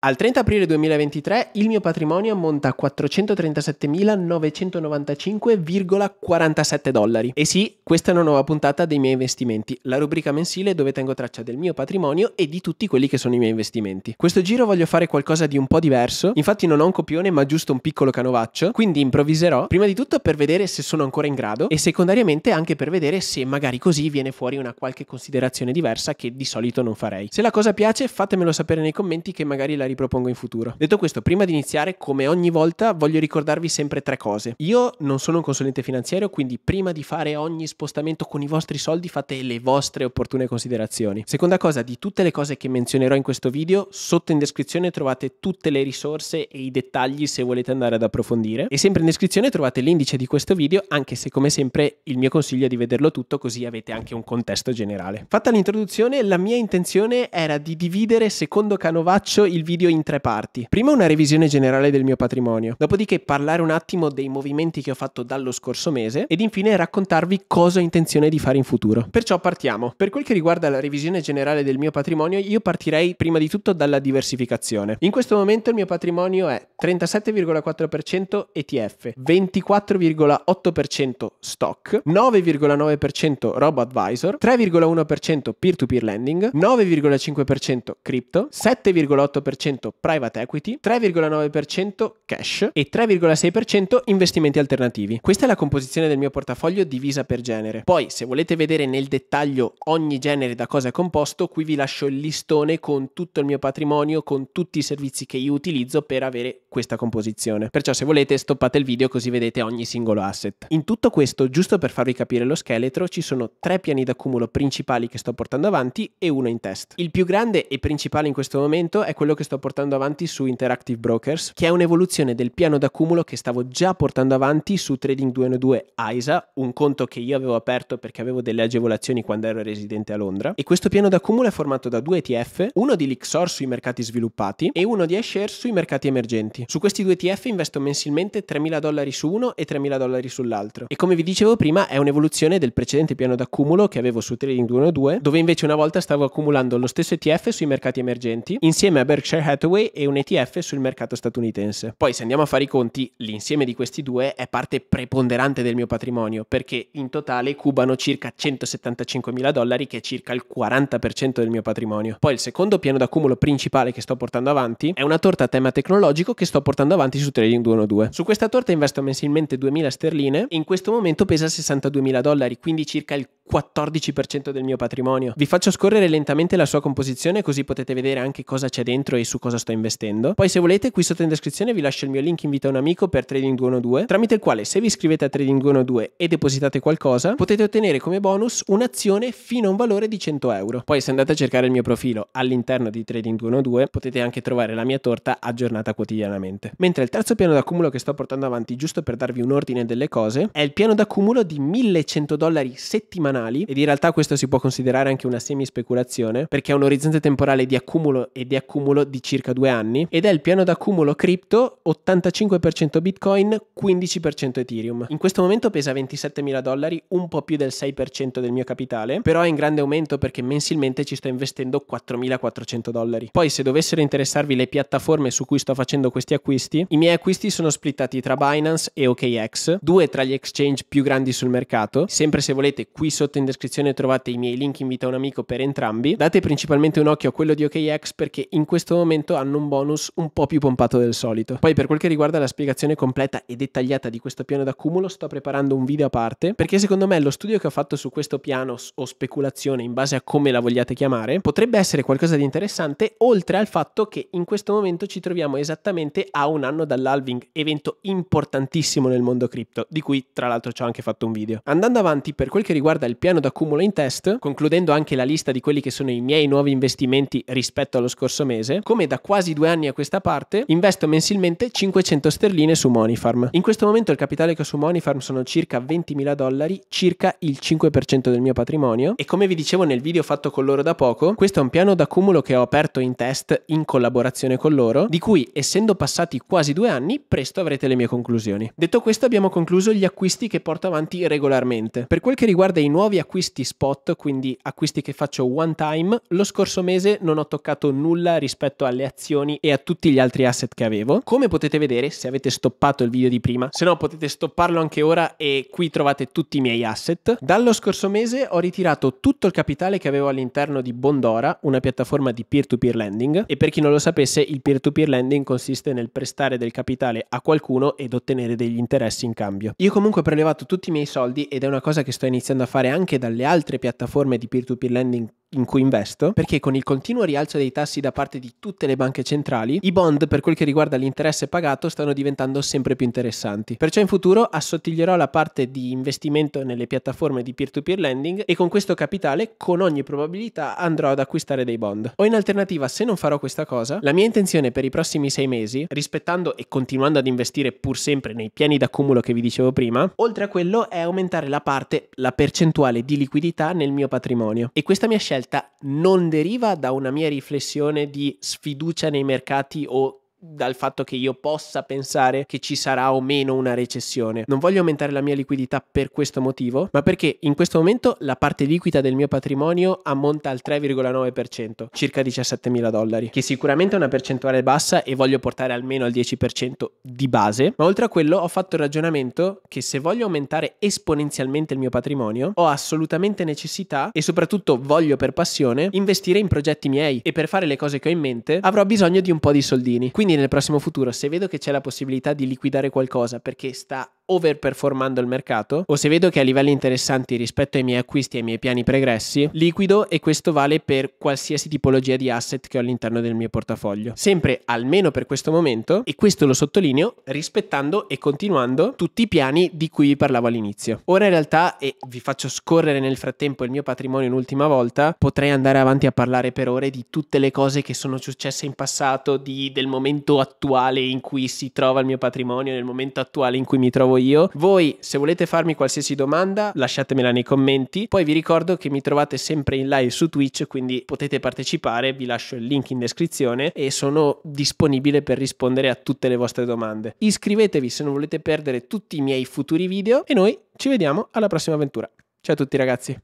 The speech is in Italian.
Al 30 aprile 2023 il mio patrimonio ammonta a 437.995,47 dollari. E sì, questa è una nuova puntata dei miei investimenti, la rubrica mensile dove tengo traccia del mio patrimonio e di tutti quelli che sono i miei investimenti. Questo giro voglio fare qualcosa di un po' diverso, infatti non ho un copione ma giusto un piccolo canovaccio, quindi improvviserò, prima di tutto per vedere se sono ancora in grado e secondariamente anche per vedere se magari così viene fuori una qualche considerazione diversa che di solito non farei. Se la cosa piace fatemelo sapere nei commenti che magari la ripropongo in futuro. Detto questo, prima di iniziare, come ogni volta, voglio ricordarvi sempre tre cose. Io non sono un consulente finanziario, quindi prima di fare ogni spostamento con i vostri soldi fate le vostre opportune considerazioni. Seconda cosa, di tutte le cose che menzionerò in questo video, sotto in descrizione trovate tutte le risorse e i dettagli se volete andare ad approfondire. E sempre in descrizione trovate l'indice di questo video, anche se come sempre il mio consiglio è di vederlo tutto così avete anche un contesto generale. Fatta l'introduzione, la mia intenzione era di dividere secondo Canovaccio il video video in tre parti. Prima una revisione generale del mio patrimonio, dopodiché parlare un attimo dei movimenti che ho fatto dallo scorso mese ed infine raccontarvi cosa ho intenzione di fare in futuro. Perciò partiamo. Per quel che riguarda la revisione generale del mio patrimonio, io partirei prima di tutto dalla diversificazione. In questo momento il mio patrimonio è 37,4% ETF, 24,8% stock, 9,9% robo advisor, 3,1% peer-to-peer lending, 9,5% crypto, 7,8% 3,5% private equity, 3,9% cash e 3,6% investimenti alternativi. Questa è la composizione del mio portafoglio divisa per genere. Poi, se volete vedere nel dettaglio ogni genere da cosa è composto, qui vi lascio il listone con tutto il mio patrimonio, con tutti i servizi che io utilizzo per avere questa composizione. Perciò se volete stoppate il video così vedete ogni singolo asset. In tutto questo, giusto per farvi capire lo scheletro, ci sono tre piani d'accumulo principali che sto portando avanti e uno in test. Il più grande e principale in questo momento è quello che sto portando avanti su Interactive Brokers, che è un'evoluzione del piano d'accumulo che stavo già portando avanti su Trading 212 ISA, un conto che io avevo aperto perché avevo delle agevolazioni quando ero residente a Londra. E questo piano d'accumulo è formato da due ETF, uno di Lixor sui mercati sviluppati e uno di iShares sui mercati emergenti. Su questi due ETF investo mensilmente 3.000 dollari su uno e 3.000 dollari sull'altro. E come vi dicevo prima, è un'evoluzione del precedente piano d'accumulo che avevo su Trading 212, dove invece una volta stavo accumulando lo stesso ETF sui mercati emergenti, insieme a Berkshire Hathaway e un ETF sul mercato statunitense. Poi se andiamo a fare i conti, l'insieme di questi due è parte preponderante del mio patrimonio perché in totale cubano circa 175 mila dollari che è circa il 40% del mio patrimonio. Poi il secondo piano d'accumulo principale che sto portando avanti è una torta a tema tecnologico che sto portando avanti su Trading 212. Su questa torta investo mensilmente 2000 sterline e in questo momento pesa 62 mila dollari, quindi circa il 14% del mio patrimonio. Vi faccio scorrere lentamente la sua composizione così potete vedere anche cosa c'è dentro e su cosa sto investendo. Poi se volete qui sotto in descrizione vi lascio il mio link invita un amico per Trading212 tramite il quale se vi iscrivete a Trading212 e depositate qualcosa potete ottenere come bonus un'azione fino a un valore di 100 euro. Poi se andate a cercare il mio profilo all'interno di Trading212 potete anche trovare la mia torta aggiornata quotidianamente. Mentre il terzo piano d'accumulo che sto portando avanti giusto per darvi un ordine delle cose è il piano d'accumulo di 1100 dollari settimanali ed in realtà questo si può considerare anche una semi speculazione perché è un orizzonte temporale di accumulo e di accumulo di circa due anni ed è il piano d'accumulo cripto 85% Bitcoin, 15% Ethereum. In questo momento pesa 27 mila dollari, un po' più del 6% del mio capitale, però è in grande aumento perché mensilmente ci sto investendo 4.400 dollari. Poi se dovessero interessarvi le piattaforme su cui sto facendo questi acquisti, i miei acquisti sono splittati tra Binance e OKX, due tra gli exchange più grandi sul mercato. Sempre se volete, qui sotto in descrizione trovate i miei link invita un amico per entrambi. Date principalmente un occhio a quello di OKX perché in questo momento momento hanno un bonus un po' più pompato del solito. Poi per quel che riguarda la spiegazione completa e dettagliata di questo piano d'accumulo sto preparando un video a parte perché secondo me lo studio che ho fatto su questo piano o speculazione in base a come la vogliate chiamare potrebbe essere qualcosa di interessante oltre al fatto che in questo momento ci troviamo esattamente a un anno dall'alving evento importantissimo nel mondo cripto di cui tra l'altro ci ho anche fatto un video. Andando avanti per quel che riguarda il piano d'accumulo in test, concludendo anche la lista di quelli che sono i miei nuovi investimenti rispetto allo scorso mese, come come da quasi due anni a questa parte investo mensilmente 500 sterline su Monifarm. In questo momento il capitale che ho su Monifarm sono circa 20.000 dollari, circa il 5% del mio patrimonio e come vi dicevo nel video fatto con loro da poco, questo è un piano d'accumulo che ho aperto in test in collaborazione con loro, di cui essendo passati quasi due anni presto avrete le mie conclusioni. Detto questo abbiamo concluso gli acquisti che porto avanti regolarmente. Per quel che riguarda i nuovi acquisti spot, quindi acquisti che faccio one time, lo scorso mese non ho toccato nulla rispetto a alle azioni e a tutti gli altri asset che avevo. Come potete vedere, se avete stoppato il video di prima, se no potete stopparlo anche ora e qui trovate tutti i miei asset. Dallo scorso mese ho ritirato tutto il capitale che avevo all'interno di Bondora, una piattaforma di peer-to-peer -peer lending. E per chi non lo sapesse, il peer-to-peer -peer lending consiste nel prestare del capitale a qualcuno ed ottenere degli interessi in cambio. Io comunque ho prelevato tutti i miei soldi ed è una cosa che sto iniziando a fare anche dalle altre piattaforme di peer-to-peer -peer lending in cui investo, perché con il continuo rialzo dei tassi da parte di tutte le banche centrali, i bond per quel che riguarda l'interesse pagato stanno diventando sempre più interessanti. Perciò in futuro assottiglierò la parte di investimento nelle piattaforme di peer-to-peer lending e con questo capitale con ogni probabilità andrò ad acquistare dei bond. O in alternativa, se non farò questa cosa, la mia intenzione per i prossimi sei mesi, rispettando e continuando ad investire pur sempre nei piani d'accumulo che vi dicevo prima, oltre a quello è aumentare la parte, la percentuale di liquidità nel mio patrimonio. E questa mia scelta scelta non deriva da una mia riflessione di sfiducia nei mercati o dal fatto che io possa pensare che ci sarà o meno una recessione. Non voglio aumentare la mia liquidità per questo motivo, ma perché in questo momento la parte liquida del mio patrimonio ammonta al 3,9%, circa 17 mila dollari, che sicuramente è una percentuale bassa e voglio portare almeno al 10% di base, ma oltre a quello ho fatto il ragionamento che se voglio aumentare esponenzialmente il mio patrimonio, ho assolutamente necessità e soprattutto voglio per passione investire in progetti miei e per fare le cose che ho in mente avrò bisogno di un po' di soldini. Quindi quindi nel prossimo futuro, se vedo che c'è la possibilità di liquidare qualcosa perché sta overperformando il mercato o se vedo che è a livelli interessanti rispetto ai miei acquisti e ai miei piani pregressi, liquido e questo vale per qualsiasi tipologia di asset che ho all'interno del mio portafoglio. Sempre almeno per questo momento, e questo lo sottolineo, rispettando e continuando tutti i piani di cui vi parlavo all'inizio. Ora in realtà, e vi faccio scorrere nel frattempo il mio patrimonio un'ultima volta, potrei andare avanti a parlare per ore di tutte le cose che sono successe in passato, di, del momento attuale in cui si trova il mio patrimonio, nel momento attuale in cui mi trovo io. Voi, se volete farmi qualsiasi domanda, lasciatemela nei commenti. Poi vi ricordo che mi trovate sempre in live su Twitch, quindi potete partecipare, vi lascio il link in descrizione e sono disponibile per rispondere a tutte le vostre domande. Iscrivetevi se non volete perdere tutti i miei futuri video e noi ci vediamo alla prossima avventura. Ciao a tutti ragazzi!